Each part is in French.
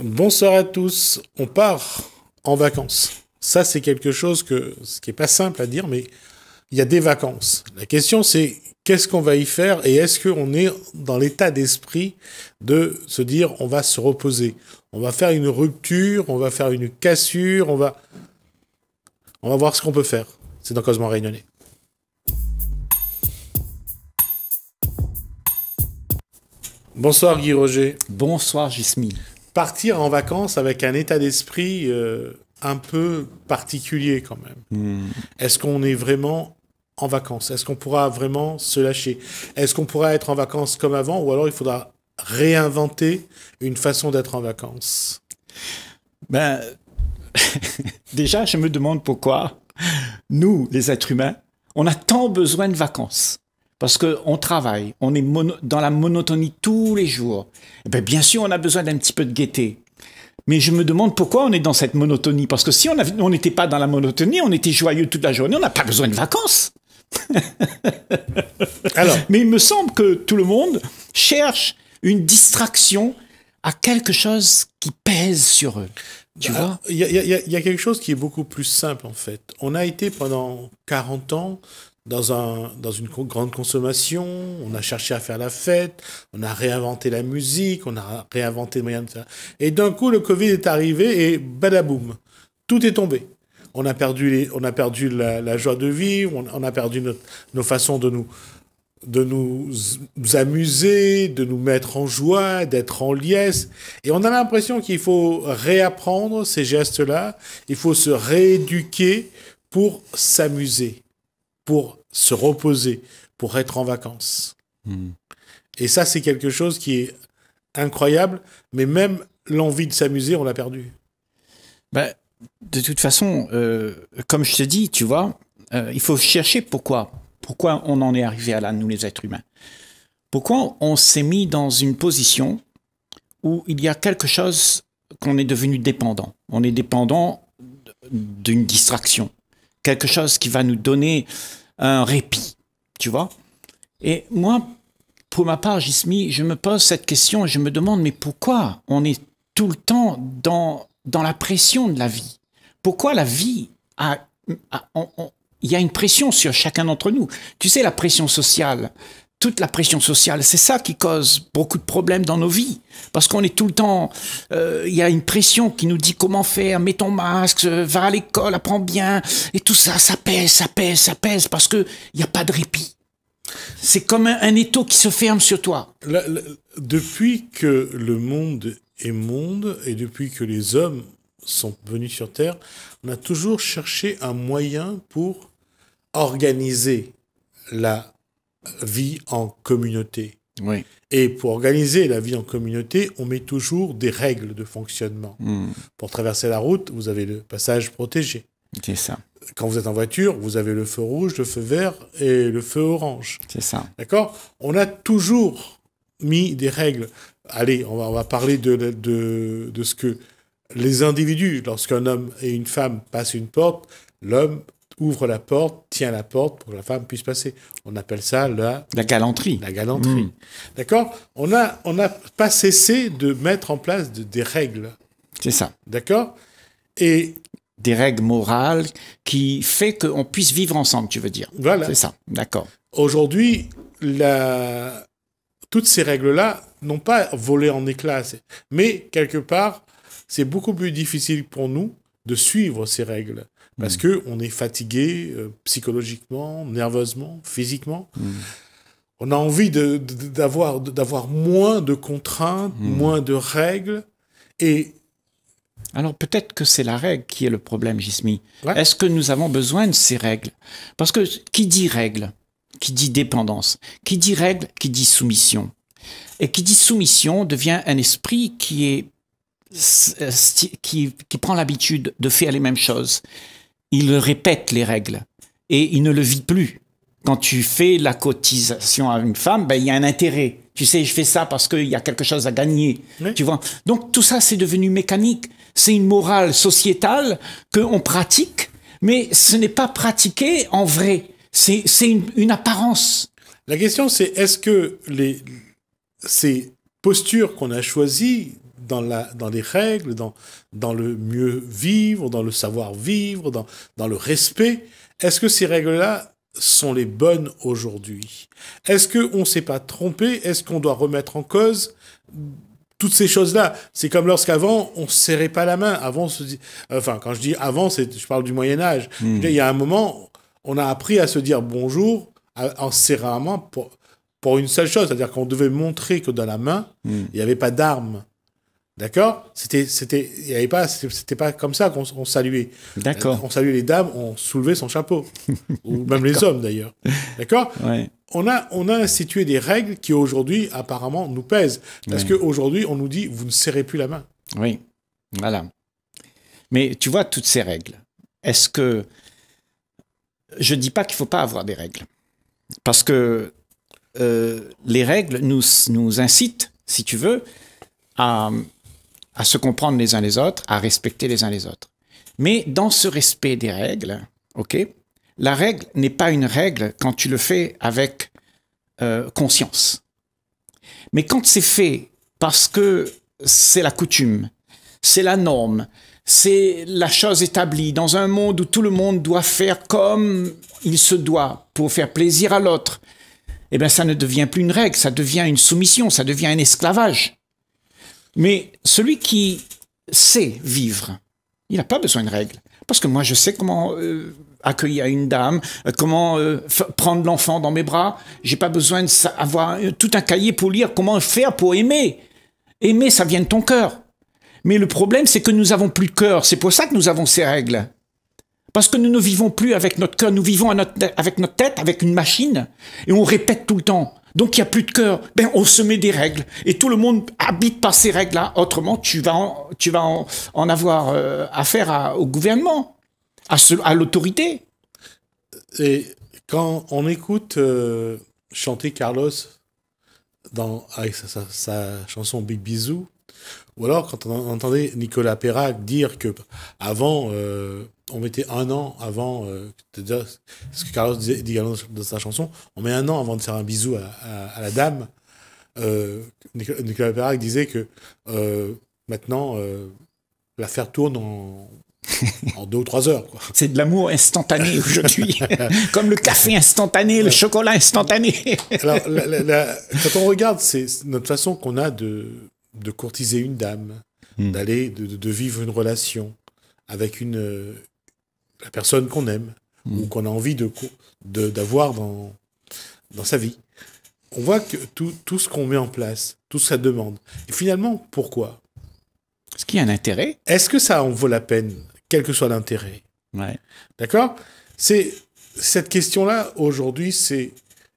Bonsoir à tous. On part en vacances. Ça, c'est quelque chose que, ce qui n'est pas simple à dire, mais il y a des vacances. La question, c'est qu'est-ce qu'on va y faire et est-ce qu'on est dans l'état d'esprit de se dire on va se reposer, on va faire une rupture, on va faire une cassure, on va, on va voir ce qu'on peut faire. C'est dans Cosmo Réunionnais. Bonsoir Guy Roger. Bonsoir Gismi partir en vacances avec un état d'esprit euh, un peu particulier quand même. Hmm. Est-ce qu'on est vraiment en vacances Est-ce qu'on pourra vraiment se lâcher Est-ce qu'on pourra être en vacances comme avant ou alors il faudra réinventer une façon d'être en vacances Ben, déjà, je me demande pourquoi nous, les êtres humains, on a tant besoin de vacances parce qu'on travaille, on est dans la monotonie tous les jours. Eh ben, bien, sûr, on a besoin d'un petit peu de gaieté. Mais je me demande pourquoi on est dans cette monotonie. Parce que si on n'était pas dans la monotonie, on était joyeux toute la journée, on n'a pas besoin de vacances. Alors. Mais il me semble que tout le monde cherche une distraction à quelque chose qui pèse sur eux. Tu ah, vois Il y, y, a quelque chose qui est beaucoup plus simple en fait. On a été pendant 40 ans dans, un, dans une grande consommation, on a cherché à faire la fête, on a réinventé la musique, on a réinventé le moyens de faire. Et d'un coup, le Covid est arrivé et badaboum, tout est tombé. On a perdu, les, on a perdu la, joie de vivre, on, a perdu nos façons de nous, de nous amuser, de nous mettre en joie, d'être en liesse. Et on a l'impression qu'il faut réapprendre ces gestes-là, il faut se rééduquer pour s'amuser pour se reposer, pour être en vacances. Hmm. Et ça, c'est quelque chose qui est incroyable, mais même l'envie de s'amuser, on l'a perdu. Bah, de toute façon, euh, comme je te dis, tu vois, euh, il faut chercher pourquoi. Pourquoi on en est arrivé à là, nous les êtres humains Pourquoi on s'est mis dans une position où il y a quelque chose qu'on est devenu dépendant On est dépendant d'une distraction quelque chose qui va nous donner un répit, tu vois. Et moi, pour ma part, Jismi, je me pose cette question, je me demande, mais pourquoi on est tout le temps dans, dans la pression de la vie Pourquoi la vie a... il y a une pression sur chacun d'entre nous. Tu sais, la pression sociale, toute la pression sociale, c'est ça qui cause beaucoup de problèmes dans nos vies. Parce qu'on est tout le temps, euh, il y a une pression qui nous dit comment faire, mets ton masque, euh, va à l'école, apprends bien, et tout ça, ça pèse, ça pèse, ça pèse, parce qu'il n'y a pas de répit. C'est comme un, étau qui se ferme sur toi. depuis que le monde est monde, et depuis que les hommes sont venus sur Terre, on a toujours cherché un moyen pour organiser la vie en communauté. Et pour organiser la vie en communauté, on met toujours des règles de fonctionnement. Hmm. Pour traverser la route, vous avez le passage protégé. C'est ça. Quand vous êtes en voiture, vous avez le feu rouge, le feu vert et le feu orange. C'est ça. D'accord On a toujours mis des règles. Allez, on va, on va parler de, de, de ce que les individus, lorsqu'un homme et une femme passent une porte, l'homme ouvre la porte, tient la porte pour que la femme puisse passer. On appelle ça la... La galanterie. La galanterie. Hmm. D'accord On n'a on a pas cessé de mettre en place des règles. C'est ça. D'accord Et... Des règles morales qui fait qu'on puisse vivre ensemble, tu veux dire. Voilà. C'est ça, d'accord. Aujourd'hui, toutes ces règles-là n'ont pas volé en éclats, mais quelque part, c'est beaucoup plus difficile pour nous de suivre ces règles parce mm. que on est fatigué euh, psychologiquement, nerveusement, physiquement. Mm. On a envie d'avoir moins de contraintes, mm. moins de règles. Et alors peut-être que c'est la règle qui est le problème, Jismi. Est-ce que nous avons besoin de ces règles Parce que qui dit règle, qui dit dépendance, qui dit règle, qui dit soumission. Et qui dit soumission devient un esprit qui est euh, qui, qui prend l'habitude de faire les mêmes choses il répète les règles et il ne le vit plus. Quand tu fais la cotisation à une femme, ben, il y a un intérêt. Tu sais, je fais ça parce qu'il y a quelque chose à gagner. Tu vois. Donc tout ça, c'est devenu mécanique. C'est une morale sociétale qu'on pratique, mais ce n'est pas pratiqué en vrai. C'est une, apparence. La question, c'est est-ce que les, ces postures qu'on a choisies dans, la, dans les règles, dans, dans le mieux vivre, dans le savoir vivre, dans, dans le respect. Est-ce que ces règles-là sont les bonnes aujourd'hui Est-ce qu'on ne s'est pas trompé Est-ce qu'on doit remettre en cause toutes ces choses-là, c'est comme lorsqu'avant on serrait pas la main. Avant, se enfin, quand je dis avant, c'est, je parle du Moyen Âge. Hmm. Il y a un moment, on a appris à se dire bonjour en serrant la main pour, pour une seule chose, c'est-à-dire qu'on devait montrer que dans la main, hmm. il n'y avait pas d'arme. D'accord C'était, c'était, il avait pas, c'était pas comme ça qu'on saluait. D'accord. On saluait les dames, on soulevait son chapeau, ou même les hommes d'ailleurs. D'accord On a, on a institué des règles qui aujourd'hui apparemment nous pèsent, parce que qu'aujourd'hui on nous dit vous ne serrez plus la main. Oui, voilà. Mais tu vois toutes ces règles. Est-ce que je ne dis pas qu'il faut pas avoir des règles, parce que euh, les règles nous nous incitent, si tu veux, à à se comprendre les uns les autres, à respecter les uns les autres. Mais dans ce respect des règles, ok, la règle n'est pas une règle quand tu le fais avec euh, conscience. Mais quand c'est fait parce que c'est la coutume, c'est la norme, c'est la chose établie dans un monde où tout le monde doit faire comme il se doit pour faire plaisir à l'autre, eh bien ça ne devient plus une règle, ça devient une soumission, ça devient un esclavage. Mais celui qui sait vivre, il n'a pas besoin de règles. Parce que moi, je sais comment euh, accueillir une dame, euh, comment euh, prendre l'enfant dans mes bras. Je n'ai pas besoin d'avoir tout un cahier pour lire comment faire pour aimer. Aimer, ça vient de ton cœur. Mais le problème, c'est que nous n'avons plus de cœur. C'est pour ça que nous avons ces règles. Parce que nous ne vivons plus avec notre cœur, nous vivons avec notre tête, avec une machine, et on répète tout le temps. Donc il n'y a plus de cœur. Ben, on se met des règles. Et tout le monde habite par ces règles-là. Autrement, tu vas en, tu vas en, avoir euh, affaire au gouvernement, à, l'autorité. Et quand on écoute euh, chanter Carlos dans, avec ah sa, chanson Big Bisou, ou alors quand on entendait Nicolas Perra dire que avant. Euh, on mettait un an avant, euh, ce que Carlos disait dans sa chanson, on met un an avant de faire un bisou à, la dame. Euh, Nicolas Perrac disait que euh, maintenant, euh, l'affaire tourne en, deux ou trois heures. C'est de l'amour instantané aujourd'hui, comme le café instantané, le chocolat instantané. quand on regarde, c'est notre façon qu'on a de, courtiser une dame, hmm. d'aller, de, de, vivre une relation avec une, la personne qu'on aime ou hmm. qu'on a envie de, d'avoir dans, dans sa vie. On voit que tout, ce qu'on met en place, tout ça demande. Et finalement, pourquoi Est-ce qu'il y a un intérêt Est-ce que ça en vaut la peine, quel que soit l'intérêt ouais. D'accord C'est cette question-là aujourd'hui, c'est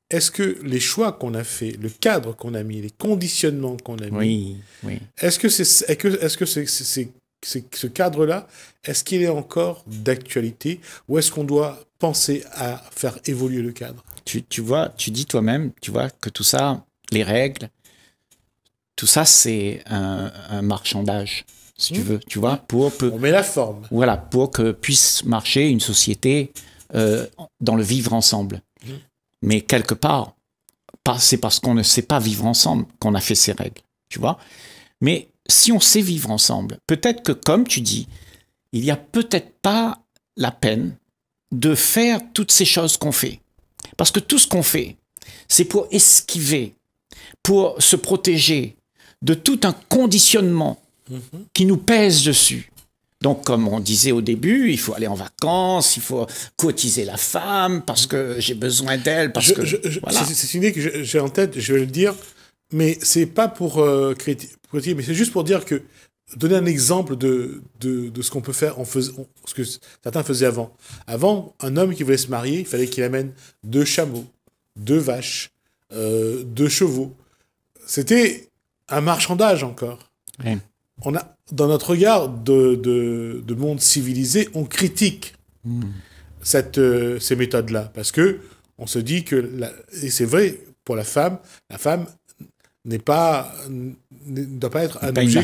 est-ce que les choix qu'on a faits, le cadre qu'on a mis, les conditionnements qu'on a mis, oui, est-ce que c'est que, ce cadre-là, est-ce qu'il est encore d'actualité ou est-ce qu'on doit penser à faire évoluer le cadre tu, vois, tu dis toi-même, tu vois que tout ça, les règles, tout ça, c'est un, marchandage, si tu mmh. veux, tu vois, pour... On met la forme. Voilà, pour que puisse marcher une société euh, dans le vivre ensemble. Mmh. Mais quelque part, c'est parce qu'on ne sait pas vivre ensemble qu'on a fait ces règles, tu vois. Mais si on sait vivre ensemble, peut-être que, comme tu dis, il n'y a peut-être pas la peine de faire toutes ces choses qu'on fait. Parce que tout ce qu'on fait, c'est pour esquiver, pour se protéger de tout un conditionnement mhm. qui nous pèse dessus. Donc, comme on disait au début, il faut aller en vacances, il faut cotiser la femme parce mhm. que j'ai besoin d'elle. Parce que c'est une idée que j'ai en tête. Je vais le dire mais c'est pas euh, pour critiquer, mais c'est juste pour dire que donner un exemple de, de, de ce qu'on peut faire, en faisant ce que certains faisaient avant. Avant, un homme qui voulait se marier, il fallait qu'il amène deux chameaux, deux vaches, euh, deux chevaux. C'était un marchandage encore. On a, dans notre regard de, de, monde civilisé, on critique hmm. cette, euh, ces méthodes-là parce que on se dit que, et c'est vrai pour la femme, la femme n'est pas ne doit pas être un objet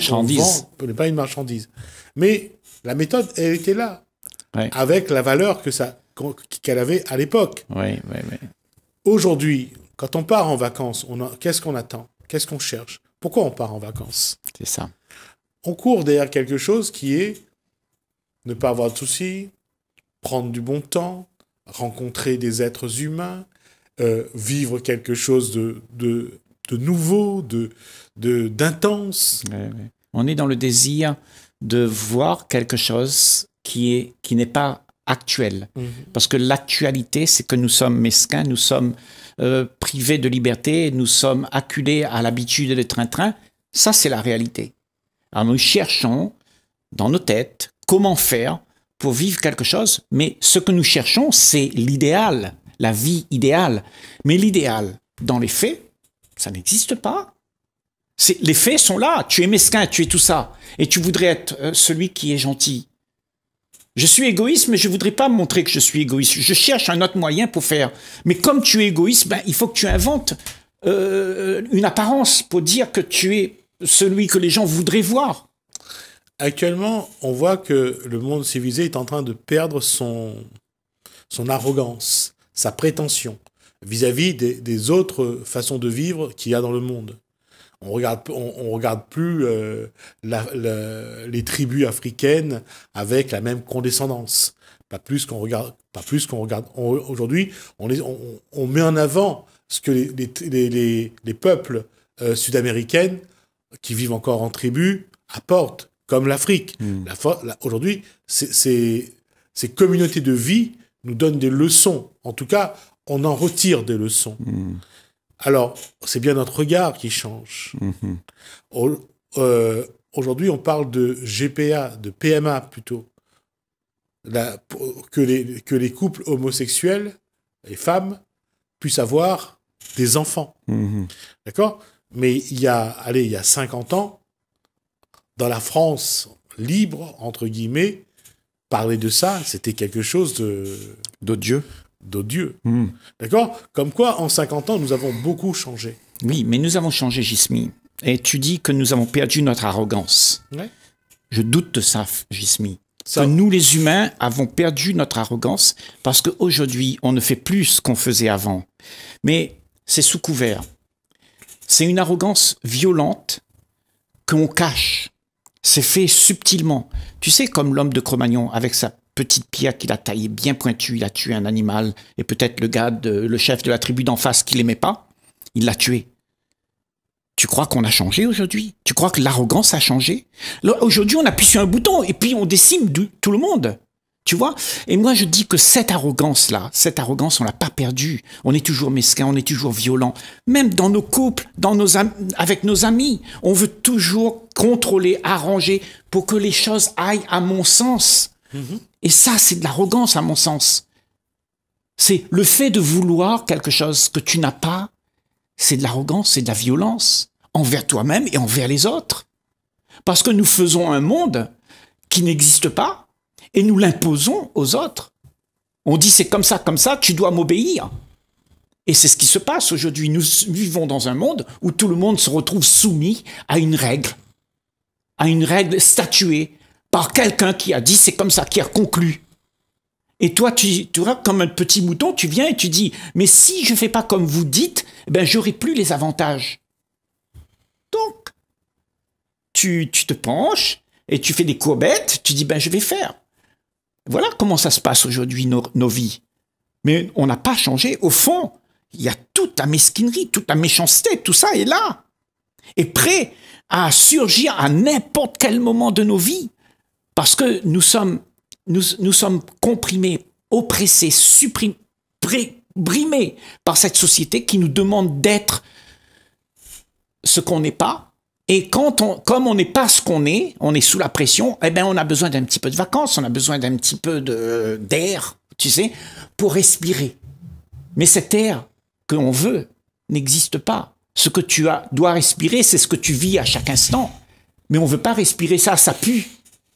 n'est pas une marchandise. Mais la méthode, elle était là, avec la valeur que ça qu'elle avait à l'époque. Aujourd'hui, quand on part en vacances, on qu'est-ce qu'on attend Qu'est-ce qu'on cherche Pourquoi on part en vacances C'est ça. On court derrière quelque chose qui est ne pas avoir de soucis, prendre du bon temps, rencontrer des êtres humains, euh, vivre quelque chose de de nouveau, de, d'intense. On est dans le désir de voir quelque chose qui est qui n'est pas actuel. Mhm. Parce que l'actualité, c'est que nous sommes mesquins, nous sommes euh, privés de liberté, nous sommes acculés à l'habitude de train-train. Ça, c'est la réalité. Alors nous cherchons dans nos têtes comment faire pour vivre quelque chose, mais ce que nous cherchons, c'est l'idéal, la vie idéale. Mais l'idéal, dans les faits, ça n'existe pas. Les faits sont là. Tu es mesquin, tu es tout ça. Et tu voudrais être euh, celui qui est gentil. Je suis égoïste, mais je ne voudrais pas montrer que je suis égoïste. Je cherche un autre moyen pour faire. Mais comme tu es égoïste, ben, il faut que tu inventes euh, une apparence pour dire que tu es celui que les gens voudraient voir. Actuellement, on voit que le monde civilisé est en train de perdre son arrogance, sa prétention vis-à-vis des, autres façons de vivre qu'il y a dans le monde. On regarde, on, regarde plus euh, les tribus africaines avec la même condescendance. Pas plus qu'on regarde. Pas plus qu'on regarde. Aujourd'hui, on, on, met en avant ce que les, les, les, peuples euh, sud-américains qui vivent encore en tribu apportent, comme l'Afrique. Hmm. Aujourd'hui, ces communautés de vie nous donnent des leçons. En tout cas, on en retire des leçons. Mm. Alors, c'est bien notre regard qui change. Mm-hmm. Euh, aujourd'hui, on parle de GPA, de PMA plutôt, que, les, couples homosexuels, les femmes, puissent avoir des enfants. Mm-hmm. D'accord Mais il y a, allez, il y a 50 ans, dans la France libre, entre guillemets, parler de ça, c'était quelque chose de... D'odieux d'odieux. Hmm. D'accord Comme quoi, en 50 ans, nous avons beaucoup changé. Oui, mais nous avons changé, Gismi. Et tu dis que nous avons perdu notre arrogance. Ouais. Je doute de ça, Gismi. Que nous, les humains, avons perdu notre arrogance parce qu'aujourd'hui, on ne fait plus ce qu'on faisait avant. Mais c'est sous couvert. C'est une arrogance violente qu'on cache. C'est fait subtilement. Tu sais, comme l'homme de Cro-Magnon avec sa petite pierre qu'il a taillée bien pointue, il a tué un animal, et peut-être le gars, le chef de la tribu d'en face qui l'aimait pas, il l'a tué. Tu crois qu'on a changé aujourd'hui Tu crois que l'arrogance a changé Aujourd'hui, on appuie sur un bouton et puis on décime tout le monde. Tu vois Et moi, je dis que cette arrogance-là, cette arrogance, on l'a pas perdue. On est toujours mesquin, on est toujours violent. Même dans nos couples, dans nos avec nos amis, on veut toujours contrôler, arranger pour que les choses aillent à mon sens. Mm-hmm. Et ça, c'est de l'arrogance à mon sens. C'est le fait de vouloir quelque chose que tu n'as pas, c'est de l'arrogance, c'est de la violence envers toi-même et envers les autres. Parce que nous faisons un monde qui n'existe pas et nous l'imposons aux autres. On dit c'est comme ça, comme ça, tu dois m'obéir. Et c'est ce qui se passe aujourd'hui. Nous vivons dans un monde où tout le monde se retrouve soumis à une règle, à une règle statuée, par quelqu'un qui a dit c'est comme ça, qui a conclu. Et toi, tu, tu vois, comme un petit mouton, tu viens et tu dis, mais si je ne fais pas comme vous dites, eh ben j'aurai plus les avantages. Donc, tu, tu te penches et tu fais des courbettes, tu dis, ben je vais faire. Voilà comment ça se passe aujourd'hui, nos, nos vies. Mais on n'a pas changé. Au fond, il y a toute la mesquinerie, toute la méchanceté, tout ça est là. Et prêt à surgir à n'importe quel moment de nos vies. Parce que nous sommes, nous, sommes comprimés, oppressés, supprimés, brimés par cette société qui nous demande d'être ce qu'on n'est pas. Et quand on, comme on n'est pas ce qu'on est, on est sous la pression, eh bien, on a besoin d'un petit peu de vacances, on a besoin d'un petit peu d'air, tu sais, pour respirer. Mais cet air que l'on veut n'existe pas. Ce que tu as, dois respirer, c'est ce que tu vis à chaque instant. Mais on ne veut pas respirer ça, ça pue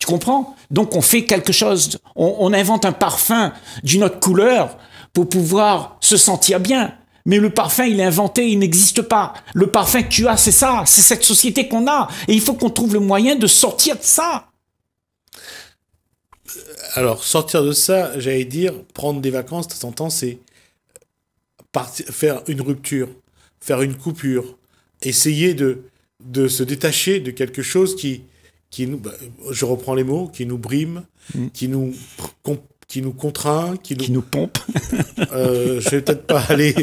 comprend comprends Donc on fait quelque chose, on, invente un parfum d'une autre couleur pour pouvoir se sentir bien. Mais le parfum, il est inventé, il n'existe pas. Le parfum que tu as, c'est ça, c'est cette société qu'on a. Et il faut qu'on trouve le moyen de sortir de ça. Euh, alors, sortir de ça, j'allais dire, prendre des vacances, de temps en temps, c'est faire une rupture, faire une coupure, essayer de, de se détacher de quelque chose qui, qui nous, bah, je reprends les mots, qui nous brime, mm. qui nous qui nous contraint, qui nous, pompe. euh, je vais peut-être pas aller.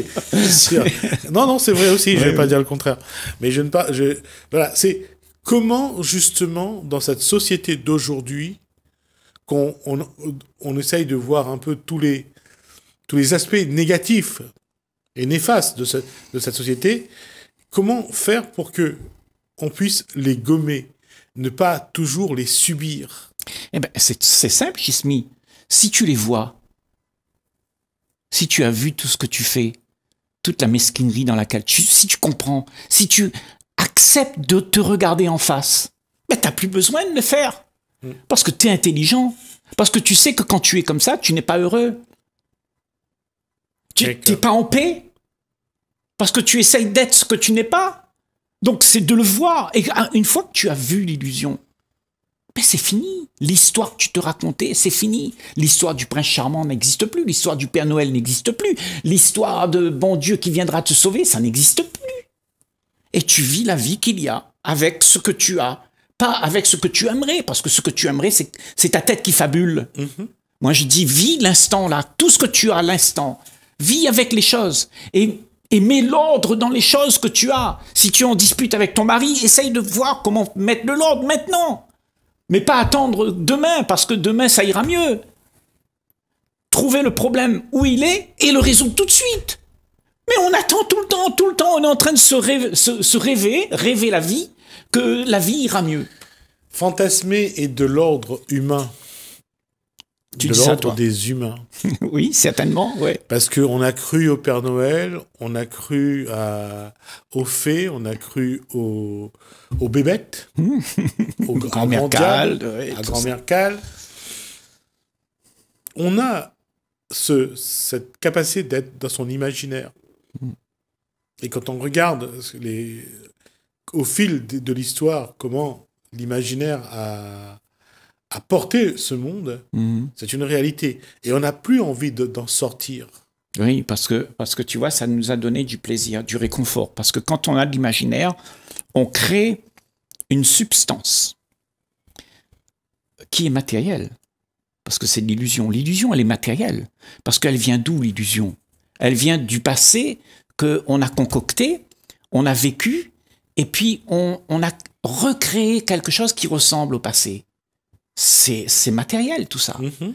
Non, non, c'est vrai aussi. je vais pas dire le contraire. Mais je ne pas. Je... Voilà, c'est comment justement dans cette société d'aujourd'hui qu'on on, essaye de voir un peu tous les tous les aspects négatifs et néfastes de, de cette société. Comment faire pour que on puisse les gommer ne pas toujours les subir Eh ben, c'est simple, Chismi. Si tu les vois, si tu as vu tout ce que tu fais, toute la mesquinerie dans laquelle tu, si tu comprends, si tu acceptes de te regarder en face, ben t'as plus besoin de le faire. Hmm. Parce que tu es intelligent. Parce que tu sais que quand tu es comme ça, tu n'es pas heureux. Tu n'es pas en paix. Parce que tu essayes d'être ce que tu n'es pas. Donc c'est de le voir. Et ah, une fois que tu as vu l'illusion, ben c'est fini. L'histoire que tu te racontais, c'est fini. L'histoire du prince charmant n'existe plus. L'histoire du Père Noël n'existe plus. L'histoire de bon Dieu qui viendra te sauver, ça n'existe plus. Et tu vis la vie qu'il y a avec ce que tu as, pas avec ce que tu aimerais, parce que ce que tu aimerais, c'est ta tête qui fabule. Mm-hmm. Moi, je dis, vis l'instant là, tout ce que tu as l'instant. Vis avec les choses. Et et mets l'ordre dans les choses que tu as. Si tu en disputes avec ton mari, essaye de voir comment mettre de l'ordre maintenant. Mais pas attendre demain, parce que demain, ça ira mieux. Trouver le problème où il est et le résoudre tout de suite. Mais on attend tout le temps, tout le temps, on est en train de se rêver, se rêver, rêver la vie, que la vie ira mieux. Fantasmer est de l'ordre humain. Tu de l'ordre des humains. oui, certainement, ouais. Parce qu'on a cru au Père Noël, on a cru à, aux fées, on a cru aux, aux bébêtes, aux grand-mère à grand On a ce, cette capacité d'être dans son imaginaire. Et quand on regarde les, au fil de l'histoire comment l'imaginaire a Apporter porter ce monde, mhm. c'est une réalité. Et on n'a plus envie d'en sortir. Oui, parce que, parce que tu vois, ça nous a donné du plaisir, du réconfort. Parce que quand on a de l'imaginaire, on crée une substance qui est matérielle. Parce que c'est l'illusion. L'illusion, elle est matérielle. Parce qu'elle vient d'où l'illusion Elle vient du passé qu'on a concocté, on a vécu, et puis on, on a recréé quelque chose qui ressemble au passé c'est matériel tout ça. Mhm.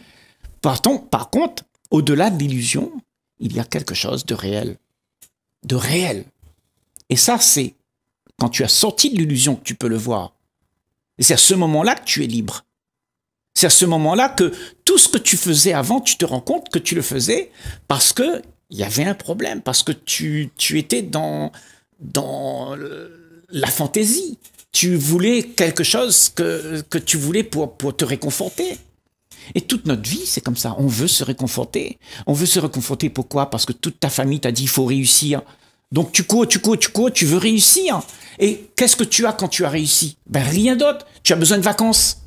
par contre, au-delà de l'illusion, il y a quelque chose de réel. De réel. Et ça, c'est quand tu as sorti de l'illusion que tu peux le voir. Et c'est à ce moment-là que tu es libre. C'est à ce moment-là que tout ce que tu faisais avant, tu te rends compte que tu le faisais parce que y avait un problème, parce que tu, tu étais dans, dans la fantaisie, tu voulais quelque chose que, tu voulais pour, te réconforter. Et toute notre vie, c'est comme ça. On veut se réconforter. On veut se réconforter pourquoi Parce que toute ta famille t'a dit il faut réussir. Donc tu cours, tu cours, tu cours, tu veux réussir. Et qu'est-ce que tu as quand tu as réussi Ben rien d'autre. Tu as besoin de vacances.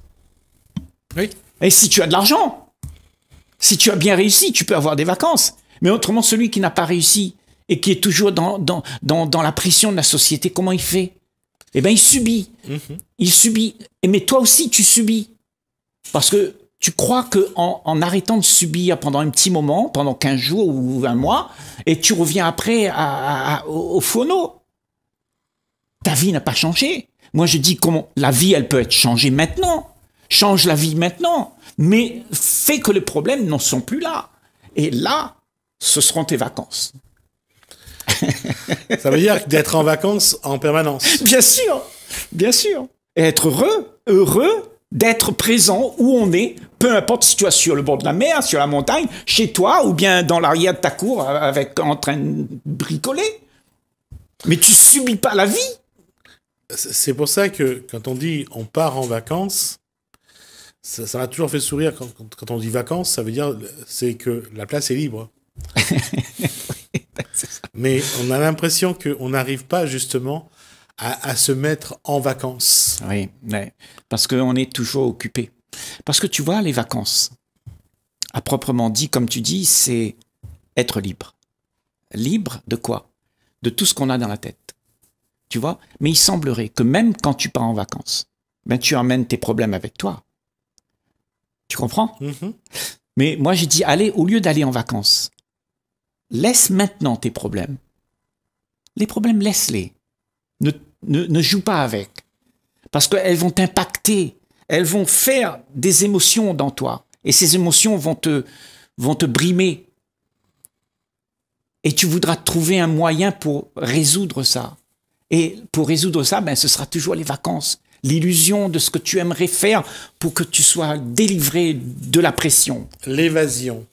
Oui. Et si tu as de l'argent, si tu as bien réussi, tu peux avoir des vacances. Mais autrement, celui qui n'a pas réussi et qui est toujours dans, dans, dans la pression de la société, comment il fait eh bien, il subit. Mhm. Il subit. Mais toi aussi, tu subis. Parce que tu crois que en, arrêtant de subir pendant un petit moment, pendant 15 jours ou un mois, et tu reviens après au, au phono. Ta vie n'a pas changé. Moi, je dis comment la vie, elle peut être changée maintenant. Change la vie maintenant. Mais fais que les problèmes n'en sont plus là. Et là, ce seront tes vacances ça veut dire d'être en vacances en permanence. Bien sûr, bien sûr. être heureux, heureux d'être présent où on est, peu importe si tu es sur le bord de la mer, sur la montagne, chez toi ou bien dans l'arrière de ta cour avec, en train de bricoler. Mais tu subis pas la vie. C'est pour ça que quand on dit on part en vacances, ça m'a toujours fait sourire quand, quand, on dit vacances, ça veut dire c'est que la place est libre. Mais on a l'impression qu'on n'arrive pas justement à, se mettre en vacances. Oui, parce qu'on est toujours occupé. Parce que tu vois, les vacances, à proprement dit, comme tu dis, c'est être libre. Libre de quoi De tout ce qu'on a dans la tête. Tu vois Mais il semblerait que même quand tu pars en vacances, ben, tu emmènes tes problèmes avec toi. Tu comprends mm-hmm. Mais moi, j'ai dit, allez, au lieu d'aller en vacances, Laisse maintenant tes problèmes. Les problèmes, laisse-les. Ne, joue pas avec. Parce qu'elles vont t'impacter. Elles vont faire des émotions dans toi. Et ces émotions vont te, vont te brimer. Et tu voudras trouver un moyen pour résoudre ça. Et pour résoudre ça, ben, ce sera toujours les vacances, l'illusion de ce que tu aimerais faire pour que tu sois délivré de la pression. L'évasion,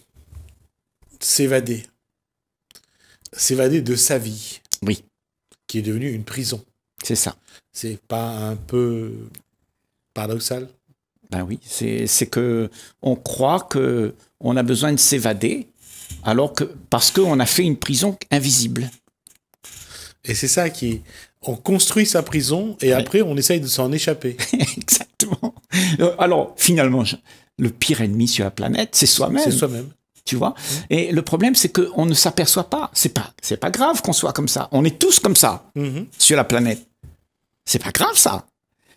s'évader s'évader de sa vie. Oui. Qui est devenue une prison. C'est ça. C'est pas un peu paradoxal Ben oui, c'est que on croit que on a besoin de s'évader alors que parce qu'on a fait une prison invisible. Et c'est ça qui on construit sa prison et après on essaye de s'en échapper. Exactement. Euh, alors finalement, le pire ennemi sur la planète, c'est soi-même. C'est soi-même tu vois. Mmh. Et le problème, c'est qu'on ne s'aperçoit pas. C'est pas, c'est pas grave qu'on soit comme ça. On est tous comme ça mmh. sur la planète. C'est pas grave ça.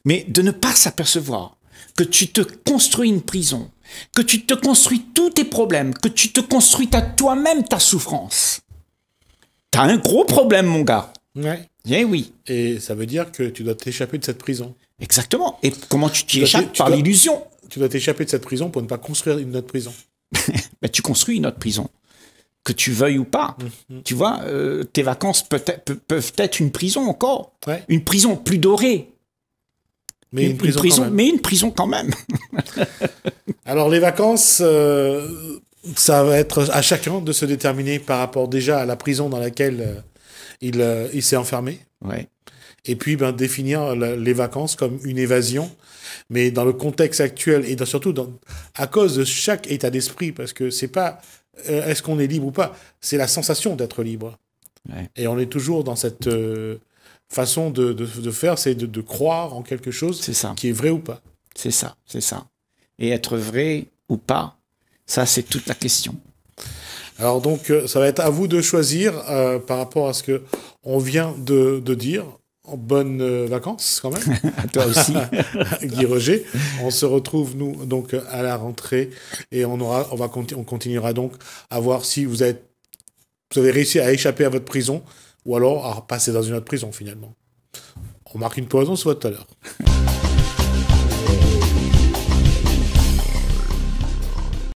Mais de ne pas s'apercevoir que tu te construis une prison, que tu te construis tous tes problèmes, que tu te construis à toi-même ta souffrance. T'as un gros problème, mon gars. Ouais. Eh oui. Et ça veut dire que tu dois t'échapper de cette prison. Exactement. Et comment tu t'y Par l'illusion. Tu dois t'échapper de cette prison pour ne pas construire une autre prison. Bah, tu construis une autre prison. Que tu veuilles ou pas. Mhm. Tu vois, euh, tes vacances peuvent être une prison encore. Une prison plus dorée. Mais une, prison, mais une prison quand même. Alors les vacances, euh, ça va être à chacun de se déterminer par rapport déjà à la prison dans laquelle euh, il, s'est enfermé. Ouais. Et puis ben, définir les vacances comme une évasion. Mais dans le contexte actuel et surtout dans, à cause de chaque état d'esprit, parce que c'est pas euh, est-ce qu'on est libre ou pas, c'est la sensation d'être libre. Et on est toujours dans cette euh, façon de, de, faire, c'est de, de, croire en quelque chose ça. qui est vrai ou pas. C'est ça, c'est ça. Et être vrai ou pas, ça c'est toute la question. Alors donc, euh, ça va être à vous de choisir par rapport à ce que on vient de, de dire bonnes euh, vacances quand même. toi aussi. Guy Roger. On se retrouve, nous, donc, à la rentrée et on, aura, on, va on continuera donc à voir si vous, êtes, vous avez réussi à échapper à votre prison ou alors à passer dans une autre prison finalement. On marque une poison, on se voit tout à l'heure.